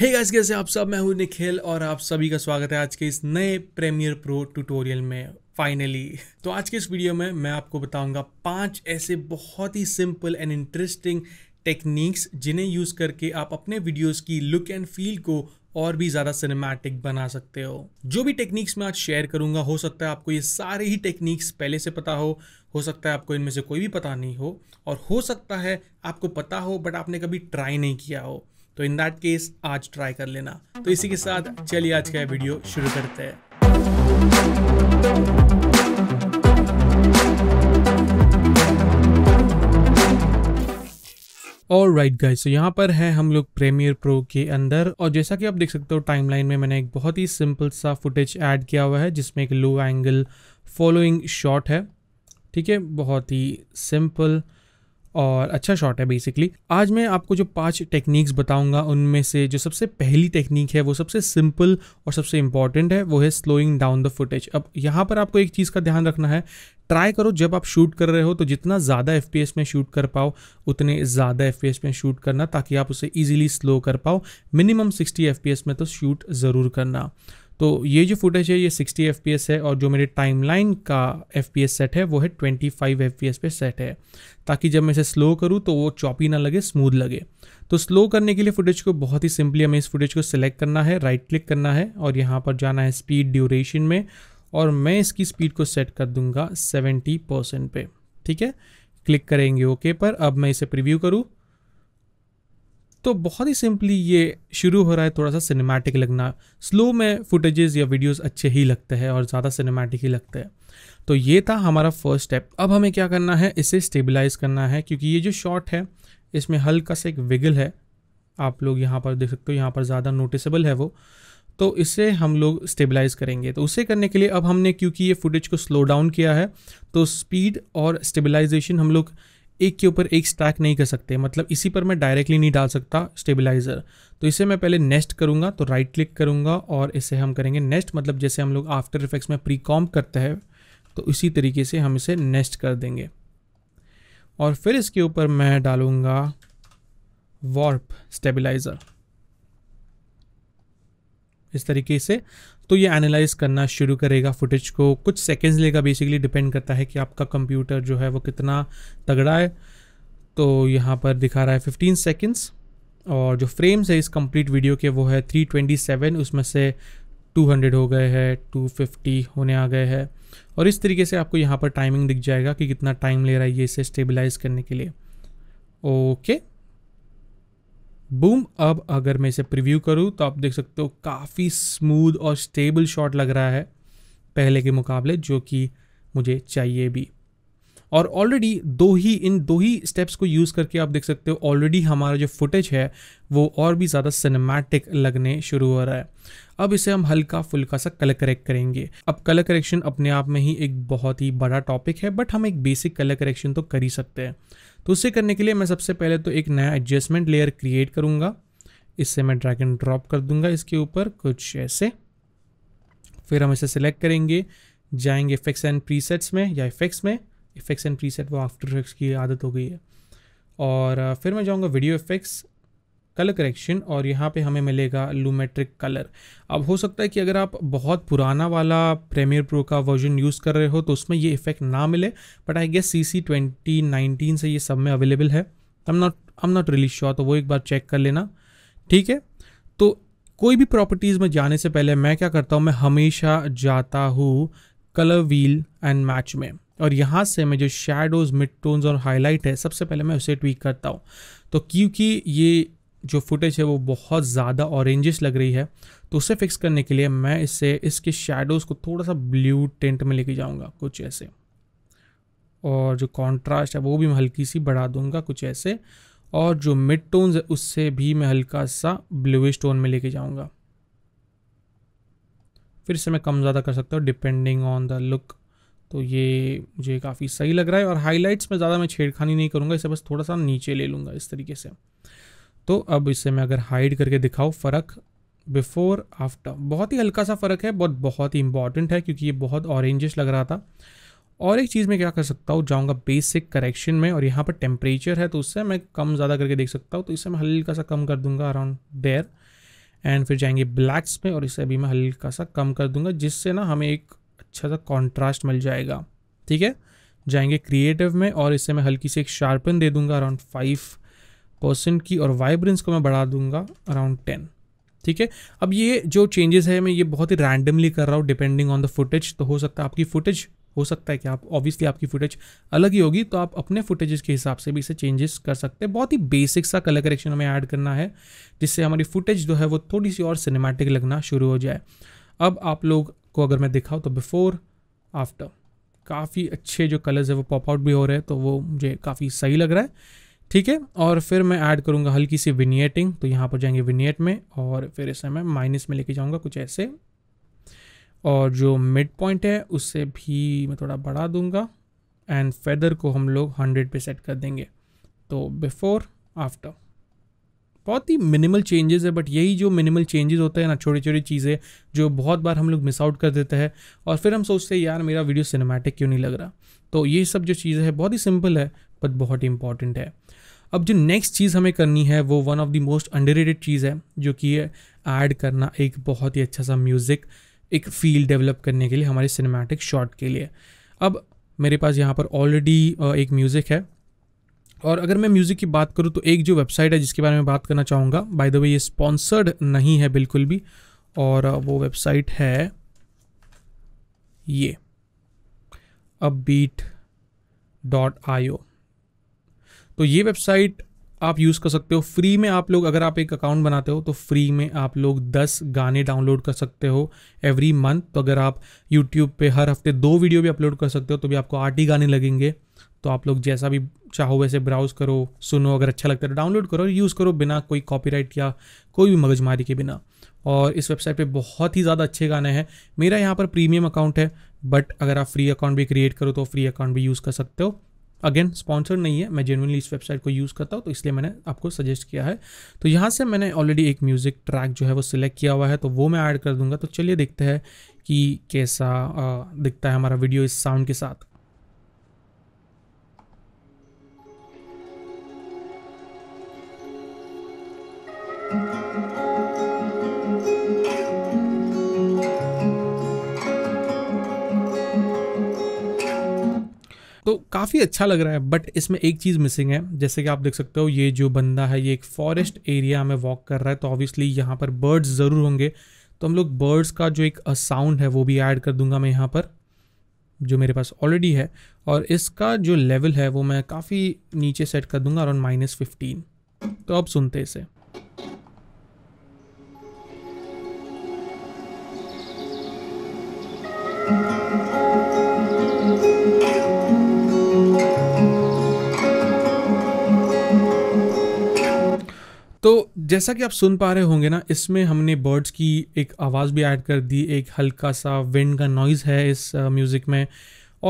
hey guys कैसे आप सब मैं हूँ निखिल और आप सभी का स्वागत है आज के इस नए प्रीमियर प्रो ट्यूटोरियल में फाइनली तो आज के इस वीडियो में मैं आपको बताऊंगा पांच ऐसे बहुत ही सिंपल एंड इंटरेस्टिंग टेक्निक्स जिन्हें यूज़ करके आप अपने वीडियोस की लुक एंड फील को और भी ज़्यादा सिनेमैटिक बना सकते हो जो भी टेक्निक्स मैं आज शेयर करूंगा हो सकता है आपको ये सारे ही टेक्निक्स पहले से पता हो हो सकता है आपको इनमें से कोई भी पता नहीं हो और हो सकता है आपको पता हो बट आपने कभी ट्राई नहीं किया हो तो इन दैट केस आज ट्राई कर लेना तो इसी के साथ चलिए आज का वीडियो शुरू करते हैं और राइट गाइस तो यहाँ पर है हम लोग प्रेमियर प्रो के अंदर और जैसा कि आप देख सकते हो टाइमलाइन में मैंने एक बहुत ही सिंपल सा फुटेज ऐड किया हुआ है जिसमें एक लो एंगल फॉलोइंग शॉट है ठीक है बहुत ही सिंपल और अच्छा शॉट है बेसिकली आज मैं आपको जो पांच टेक्निक्स बताऊंगा उनमें से जो सबसे पहली टेक्निक है वो सबसे सिंपल और सबसे इंपॉर्टेंट है वो है स्लोइंग डाउन द फुटेज अब यहाँ पर आपको एक चीज़ का ध्यान रखना है ट्राई करो जब आप शूट कर रहे हो तो जितना ज़्यादा एफ में शूट कर पाओ उतने ज़्यादा एफ में शूट करना ताकि आप उसे ईजिली स्लो कर पाओ मिनिमम सिक्सटी एफ में तो शूट ज़रूर करना तो ये जो फुटेज है ये 60 एफ है और जो मेरे टाइमलाइन का एफ सेट है वो है 25 एफ पे सेट है ताकि जब मैं इसे स्लो करूँ तो वो चॉपी ना लगे स्मूथ लगे तो स्लो करने के लिए फुटेज को बहुत ही सिंपली हमें इस फुटेज को सिलेक्ट करना है राइट क्लिक करना है और यहाँ पर जाना है स्पीड ड्यूरेशन में और मैं इसकी स्पीड को सेट कर दूंगा 70 परसेंट पे ठीक है क्लिक करेंगे ओके okay पर अब मैं इसे प्रिव्यू करूँ तो बहुत ही सिंपली ये शुरू हो रहा है थोड़ा सा सिनेमैटिक लगना स्लो में फुटेजेस या वीडियोस अच्छे ही लगते हैं और ज़्यादा सिनेमैटिक ही लगते हैं तो ये था हमारा फर्स्ट स्टेप अब हमें क्या करना है इसे स्टेबलाइज करना है क्योंकि ये जो शॉट है इसमें हल्का सा एक विगल है आप लोग यहाँ पर देख सकते हो यहाँ पर ज़्यादा नोटिसबल है वो तो इसे हम लोग स्टेबलाइज करेंगे तो उसे करने के लिए अब हमने क्योंकि ये फुटेज को स्लो डाउन किया है तो स्पीड और स्टेबलाइजेशन हम लोग एक के ऊपर एक स्टैक नहीं कर सकते मतलब इसी पर मैं डायरेक्टली नहीं डाल सकता स्टेबलाइज़र तो इसे मैं पहले नेस्ट करूँगा तो राइट क्लिक करूँगा और इसे हम करेंगे नेस्ट मतलब जैसे हम लोग आफ्टर इफेक्ट्स में प्री कॉम करते हैं तो इसी तरीके से हम इसे नेस्ट कर देंगे और फिर इसके ऊपर मैं डालूँगा वॉर्प स्टेबलाइज़र इस तरीके से तो ये एनालाइज करना शुरू करेगा फुटेज को कुछ सेकेंड्स लेगा बेसिकली डिपेंड करता है कि आपका कंप्यूटर जो है वो कितना तगड़ा है तो यहाँ पर दिखा रहा है फिफ्टीन सेकेंड्स और जो फ्रेम्स है इस कंप्लीट वीडियो के वो है थ्री ट्वेंटी सेवन उसमें से टू हंड्रेड हो गए हैं टू फिफ्टी होने आ गए हैं और इस तरीके से आपको यहाँ पर टाइमिंग दिख जाएगा कि कितना टाइम ले रहा है ये इसे स्टेबलाइज करने के लिए ओके बूम अब अगर मैं इसे प्रिव्यू करूँ तो आप देख सकते हो काफ़ी स्मूथ और स्टेबल शॉट लग रहा है पहले के मुकाबले जो कि मुझे चाहिए भी और ऑलरेडी दो ही इन दो ही स्टेप्स को यूज़ करके आप देख सकते हो ऑलरेडी हमारा जो फुटेज है वो और भी ज़्यादा सिनेमैटिक लगने शुरू हो रहा है अब इसे हम हल्का फुल्का सा कलर करेक्ट करेंगे अब कलर करेक्शन अपने आप में ही एक बहुत ही बड़ा टॉपिक है बट हम एक बेसिक कलर करेक्शन तो कर ही सकते हैं तो उसे करने के लिए मैं सबसे पहले तो एक नया एडजस्टमेंट लेयर क्रिएट करूँगा इससे मैं ड्रैग एंड ड्रॉप कर दूंगा इसके ऊपर कुछ ऐसे फिर हम इसे सिलेक्ट करेंगे जाएंगे इफेक्ट्स एंड प्रीसेट्स में या इफेक्ट्स में इफेक्ट्स एंड प्रीसेट वो आफ्टर इफेक्ट्स की आदत हो गई है और फिर मैं जाऊँगा वीडियो इफेक्ट्स कलर करेक्शन और यहाँ पे हमें मिलेगा लूमेट्रिक कलर अब हो सकता है कि अगर आप बहुत पुराना वाला प्रेमियर प्रो का वर्जन यूज़ कर रहे हो तो उसमें ये इफेक्ट ना मिले but I guess C C twenty nineteen से ये सब में अवेलेबल है I am not I am not release sure तो वो एक बार चेक कर लेना ठीक है तो कोई भी प्रॉपर्टीज़ में जाने से पहले मैं क्या करता हूँ मैं हमेशा जाता हूँ कलर व्हील एंड मैच में और यहाँ से मैं जो शेडोज़ मिड टोन्स और हाईलाइट है सबसे पहले मैं उसे ट्वीक करता हूँ तो क्योंकि ये जो फुटेज है वो बहुत ज़्यादा ऑरेंजिश लग रही है तो उसे फिक्स करने के लिए मैं इससे इसके शेडोज़ को थोड़ा सा ब्लू टेंट में लेके जाऊँगा कुछ ऐसे और जो कॉन्ट्रास्ट है वो भी मैं हल्की सी बढ़ा दूँगा कुछ ऐसे और जो मिड टोन्स है उससे भी मैं हल्का सा ब्लूश टोन में लेके जाऊँगा फिर इसे मैं कम ज़्यादा कर सकता हूँ डिपेंडिंग ऑन द लुक तो ये मुझे काफ़ी सही लग रहा है और हाईलाइट्स में ज़्यादा मैं छेड़खानी नहीं करूँगा इसे बस थोड़ा सा नीचे ले लूँगा इस तरीके से तो अब इसे मैं अगर हाइड करके दिखाऊँ फ़र्क बिफोर आफ्टर बहुत ही हल्का सा फ़र्क है बट बहुत ही इंपॉर्टेंट है क्योंकि ये बहुत ऑरेंजिश लग रहा था और एक चीज़ मैं क्या कर सकता हूँ जाऊँगा बेसिक करेक्शन में और यहाँ पर टेम्परेचर है तो उससे मैं कम ज़्यादा करके देख सकता हूँ तो इसे मैं हल्का सा कम कर दूंगा अराउंड देयर एंड फिर जाएंगे ब्लैक्स में और इसे भी मैं हल्का सा कम कर दूंगा जिससे ना हमें एक अच्छा सा कॉन्ट्रास्ट मिल जाएगा ठीक है जाएंगे क्रिएटिव में और इससे मैं हल्की सी एक शार्पन दे दूंगा अराउंड फाइव परसेंट की और वाइब्रेंस को मैं बढ़ा दूंगा अराउंड टेन ठीक है अब ये जो चेंजेस है मैं ये बहुत ही रैंडमली कर रहा हूँ डिपेंडिंग ऑन द फुटेज तो हो सकता है आपकी फुटेज हो सकता है कि आप ऑब्वियसली आपकी फुटेज अलग ही होगी तो आप अपने फुटेजेस के हिसाब से भी इसे चेंजेस कर सकते हैं बहुत ही बेसिक सा कलर करेक्शन हमें ऐड करना है जिससे हमारी फुटेज जो है वो थोड़ी सी और सिनेमैटिक लगना शुरू हो जाए अब आप लोग को अगर मैं दिखाऊँ तो बिफोर आफ्टर काफ़ी अच्छे जो कलर्स है वो पॉप आउट भी हो रहे हैं तो वो मुझे काफ़ी सही लग रहा है ठीक है और फिर मैं ऐड करूँगा हल्की सी विनिएटिंग तो यहाँ पर जाएंगे विनिएट में और फिर इसे मैं माइनस में लेके जाऊँगा कुछ ऐसे और जो मिड पॉइंट है उससे भी मैं थोड़ा बढ़ा दूँगा एंड फेदर को हम लोग हंड्रेड पे सेट कर देंगे तो बिफोर आफ्टर बहुत ही मिनिमल चेंजेस है बट यही जो मिनिमल चेंजेस होते हैं ना छोटी छोटी चीज़ें जो बहुत बार हम लोग मिस आउट कर देते हैं और फिर हम सोचते हैं यार मेरा वीडियो सिनेमैटिक क्यों नहीं लग रहा तो ये सब जो चीज़ें हैं बहुत ही सिंपल है बट बहुत ही इंपॉर्टेंट है अब जो नेक्स्ट चीज़ हमें करनी है वो one of the most under चीज़ है जो कि ऐड करना एक बहुत ही अच्छा सा म्यूज़िक एक फील डेवलप करने के लिए हमारे सिनेमैटिक शॉट के लिए अब मेरे पास यहाँ पर ऑलरेडी एक म्यूज़िक है और अगर मैं म्यूज़िक की बात करूँ तो एक जो वेबसाइट है जिसके बारे में बात करना चाहूँगा बाय द वे ये स्पॉन्सर्ड नहीं है बिल्कुल भी और वो वेबसाइट है ये अब बीट डॉट आई तो ये वेबसाइट आप यूज़ कर सकते हो फ्री में आप लोग अगर आप एक अकाउंट बनाते हो तो फ्री में आप लोग 10 गाने डाउनलोड कर सकते हो एवरी मंथ तो अगर आप यूट्यूब पे हर हफ्ते दो वीडियो भी अपलोड कर सकते हो तो भी आपको आठ ही गाने लगेंगे तो आप लोग जैसा भी चाहो वैसे ब्राउज करो सुनो अगर अच्छा लगता है तो डाउनलोड करो यूज़ करो बिना कोई कॉपीराइट या कोई भी मगजमारी के बिना और इस वेबसाइट पे बहुत ही ज़्यादा अच्छे गाने हैं मेरा यहाँ पर प्रीमियम अकाउंट है बट अगर आप फ्री अकाउंट भी क्रिएट करो तो फ्री अकाउंट भी यूज़ कर सकते हो अगेन स्पॉन्सर नहीं है मैं जेनुअनली इस वेबसाइट को यूज़ करता हूँ तो इसलिए मैंने आपको सजेस्ट किया है तो यहाँ से मैंने ऑलरेडी एक म्यूज़िक ट्रैक जो है वो सिलेक्ट किया हुआ है तो वो मैं ऐड कर दूंगा तो चलिए देखते हैं कि कैसा दिखता है हमारा वीडियो इस साउंड के साथ काफ़ी अच्छा लग रहा है बट इसमें एक चीज़ मिसिंग है जैसे कि आप देख सकते हो ये जो बंदा है ये एक फॉरेस्ट एरिया में वॉक कर रहा है तो ऑब्वियसली यहाँ पर बर्ड्स ज़रूर होंगे तो हम लोग बर्ड्स का जो एक साउंड है वो भी ऐड कर दूंगा मैं यहाँ पर जो मेरे पास ऑलरेडी है और इसका जो लेवल है वो मैं काफ़ी नीचे सेट कर दूंगा अराउंड माइनस फिफ्टीन तो अब सुनते इसे जैसा कि आप सुन पा रहे होंगे ना इसमें हमने बर्ड्स की एक आवाज़ भी ऐड कर दी एक हल्का सा विंड का नॉइज़ है इस म्यूज़िक में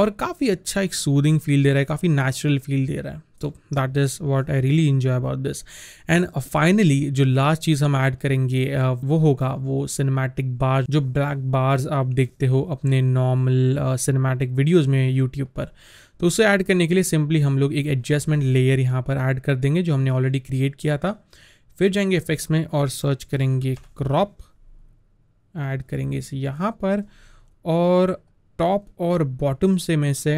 और काफ़ी अच्छा एक सूदिंग फील दे रहा है काफ़ी नेचुरल फील दे रहा है तो that is what I really enjoy about this and finally जो लास्ट चीज़ हम ऐड करेंगे वो होगा वो सिनेमैटिक बार जो ब्लैक बार्स आप देखते हो अपने नॉर्मल सिनेमैटिक वीडियोज़ में यूट्यूब पर तो उसे ऐड करने के लिए सिंपली हम लोग एक एडजस्टमेंट लेयर यहाँ पर ऐड कर देंगे जो हमने ऑलरेडी क्रिएट किया था फिर जाएंगे इफेक्ट्स में और सर्च करेंगे क्रॉप ऐड करेंगे इसे यहाँ पर और टॉप और बॉटम से मैं से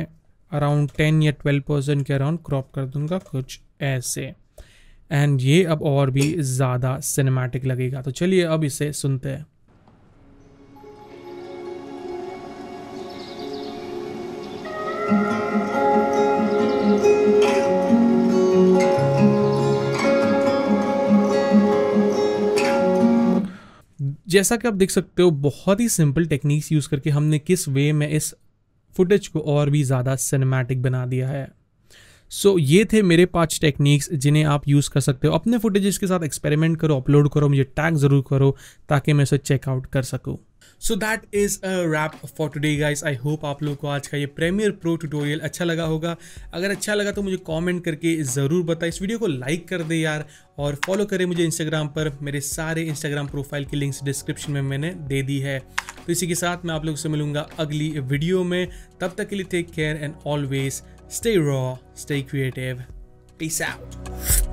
अराउंड टेन या ट्वेल्व परसेंट के अराउंड क्रॉप कर दूंगा कुछ ऐसे एंड ये अब और भी ज़्यादा सिनेमैटिक लगेगा तो चलिए अब इसे सुनते हैं जैसा कि आप देख सकते हो बहुत ही सिंपल टेक्निक्स यूज़ करके हमने किस वे में इस फुटेज को और भी ज़्यादा सिनेमैटिक बना दिया है सो so, ये थे मेरे पांच टेक्निक्स जिन्हें आप यूज़ कर सकते हो अपने फुटेज़ के साथ एक्सपेरिमेंट करो अपलोड करो मुझे टैग ज़रूर करो ताकि मैं इसे चेकआउट कर सकूँ so that is a wrap for today guys I hope आप लोगों को आज का ये प्रीमियर प्रो ट्यूटोरियल अच्छा लगा होगा अगर अच्छा लगा तो मुझे कमेंट करके ज़रूर बताएं इस वीडियो को लाइक कर दे यार और फॉलो करें मुझे इंस्टाग्राम पर मेरे सारे इंस्टाग्राम प्रोफाइल की लिंक्स डिस्क्रिप्शन में मैंने दे दी है तो इसी के साथ मैं आप लोगों से मिलूंगा अगली वीडियो में तब तक के लिए take care and always stay raw stay creative peace out